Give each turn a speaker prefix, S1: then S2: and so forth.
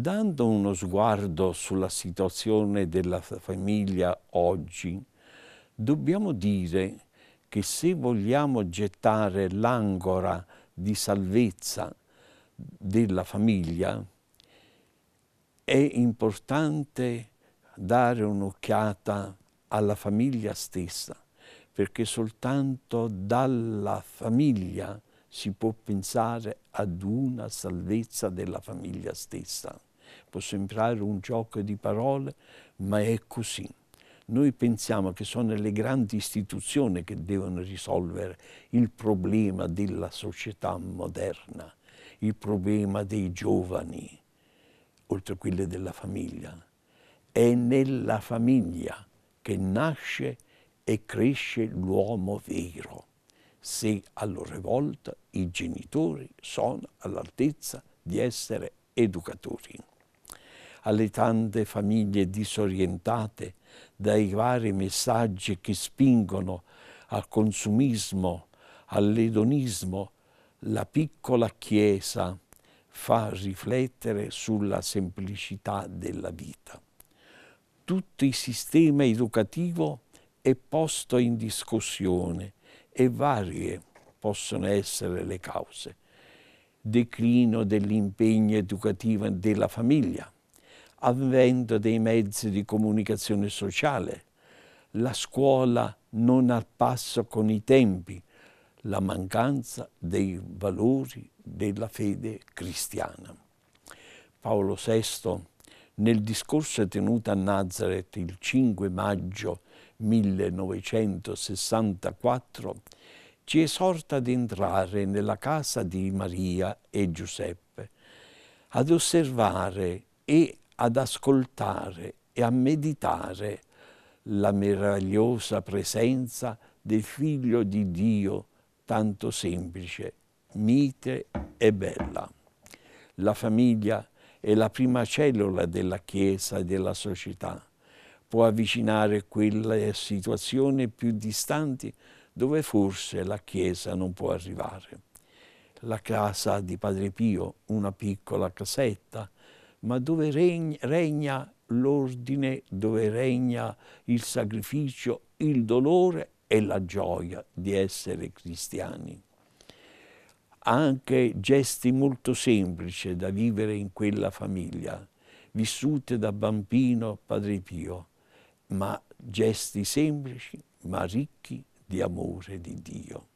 S1: dando uno sguardo sulla situazione della famiglia oggi, dobbiamo dire che se vogliamo gettare l'angora di salvezza della famiglia, è importante dare un'occhiata alla famiglia stessa, perché soltanto dalla famiglia si può pensare ad una salvezza della famiglia stessa può sembrare un gioco di parole, ma è così. Noi pensiamo che sono le grandi istituzioni che devono risolvere il problema della società moderna, il problema dei giovani, oltre a quello della famiglia. È nella famiglia che nasce e cresce l'uomo vero, se a loro volta i genitori sono all'altezza di essere educatori alle tante famiglie disorientate dai vari messaggi che spingono al consumismo, all'edonismo, la piccola Chiesa fa riflettere sulla semplicità della vita. Tutto il sistema educativo è posto in discussione e varie possono essere le cause. Declino dell'impegno educativo della famiglia, avvento dei mezzi di comunicazione sociale, la scuola non al passo con i tempi, la mancanza dei valori della fede cristiana. Paolo VI, nel discorso tenuto a Nazareth il 5 maggio 1964, ci esorta ad entrare nella casa di Maria e Giuseppe, ad osservare e ad ascoltare e a meditare la meravigliosa presenza del Figlio di Dio tanto semplice, mite e bella. La famiglia è la prima cellula della Chiesa e della società. Può avvicinare quelle situazioni più distanti dove forse la Chiesa non può arrivare. La casa di Padre Pio, una piccola casetta, ma dove regna l'ordine, dove regna il sacrificio, il dolore e la gioia di essere cristiani. Anche gesti molto semplici da vivere in quella famiglia, vissute da bambino Padre Pio, ma gesti semplici ma ricchi di amore di Dio.